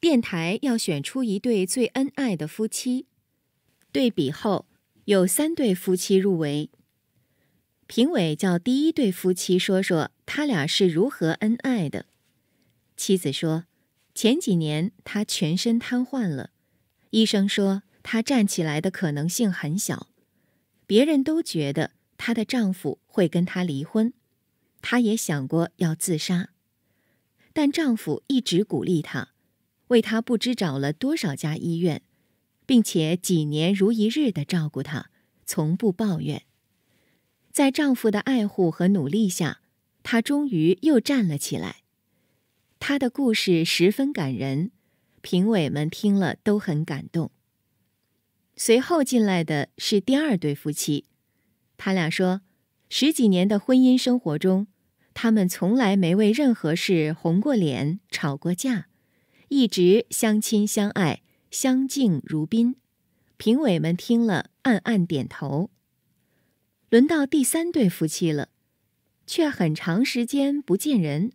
电台要选出一对最恩爱的夫妻，对比后有三对夫妻入围。评委叫第一对夫妻说说他俩是如何恩爱的。妻子说：“前几年她全身瘫痪了，医生说她站起来的可能性很小。别人都觉得她的丈夫会跟她离婚，她也想过要自杀，但丈夫一直鼓励她。”为他不知找了多少家医院，并且几年如一日的照顾他，从不抱怨。在丈夫的爱护和努力下，她终于又站了起来。她的故事十分感人，评委们听了都很感动。随后进来的是第二对夫妻，他俩说，十几年的婚姻生活中，他们从来没为任何事红过脸、吵过架。一直相亲相爱，相敬如宾。评委们听了，暗暗点头。轮到第三对夫妻了，却很长时间不见人。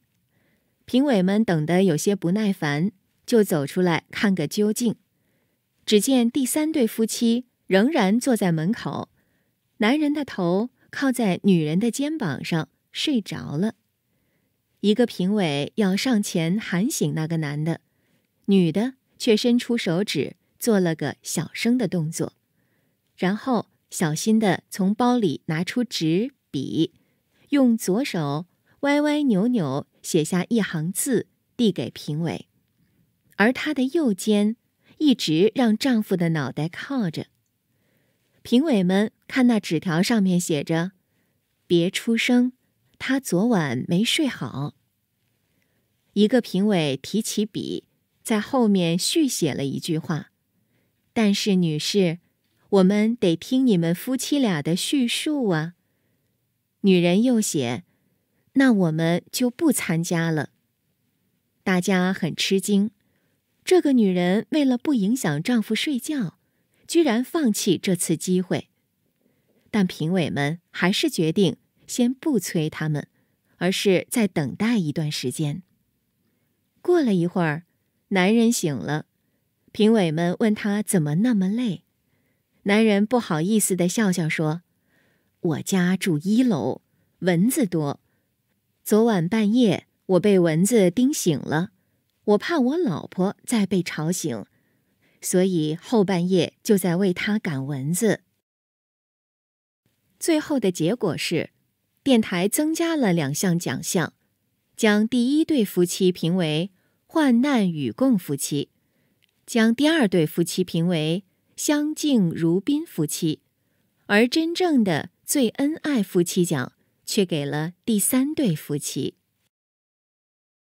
评委们等得有些不耐烦，就走出来看个究竟。只见第三对夫妻仍然坐在门口，男人的头靠在女人的肩膀上睡着了。一个评委要上前喊醒那个男的。女的却伸出手指做了个小声的动作，然后小心地从包里拿出纸笔，用左手歪歪扭扭写下一行字，递给评委。而她的右肩一直让丈夫的脑袋靠着。评委们看那纸条上面写着：“别出声，她昨晚没睡好。”一个评委提起笔。在后面续写了一句话：“但是，女士，我们得听你们夫妻俩的叙述啊。”女人又写：“那我们就不参加了。”大家很吃惊，这个女人为了不影响丈夫睡觉，居然放弃这次机会。但评委们还是决定先不催他们，而是再等待一段时间。过了一会儿。男人醒了，评委们问他怎么那么累。男人不好意思地笑笑说：“我家住一楼，蚊子多。昨晚半夜我被蚊子叮醒了，我怕我老婆再被吵醒，所以后半夜就在为她赶蚊子。”最后的结果是，电台增加了两项奖项，将第一对夫妻评为。患难与共夫妻，将第二对夫妻评为相敬如宾夫妻，而真正的最恩爱夫妻奖却给了第三对夫妻。